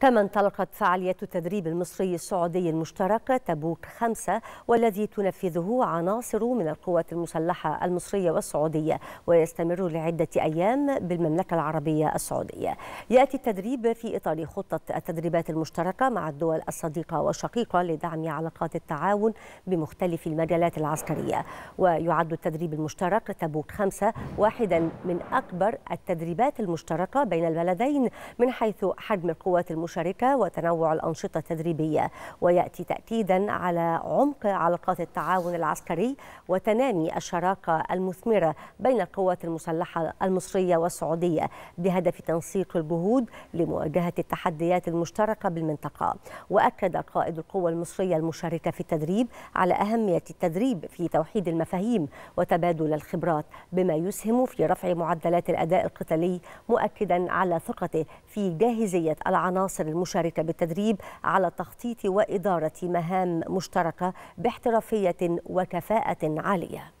كما انطلقت فعالية التدريب المصري السعودي المشترك تبوك خمسة والذي تنفذه عناصر من القوات المسلحة المصرية والسعودية ويستمر لعدة أيام بالمملكة العربية السعودية يأتي التدريب في إطار خطة التدريبات المشتركة مع الدول الصديقة والشقيقة لدعم علاقات التعاون بمختلف المجالات العسكرية ويعد التدريب المشترك تبوك خمسة واحدا من أكبر التدريبات المشتركة بين البلدين من حيث حجم القوات المشتركة المشاركة وتنوع الأنشطة التدريبية ويأتي تأكيدا على عمق علاقات التعاون العسكري وتنامي الشراكة المثمرة بين القوات المسلحة المصرية والسعودية بهدف تنسيق الجهود لمواجهة التحديات المشتركة بالمنطقة وأكد قائد القوة المصرية المشاركة في التدريب على أهمية التدريب في توحيد المفاهيم وتبادل الخبرات بما يسهم في رفع معدلات الأداء القتالي مؤكدا على ثقته في جاهزية العناصر مصر المشاركة بالتدريب على تخطيط وإدارة مهام مشتركة باحترافية وكفاءة عالية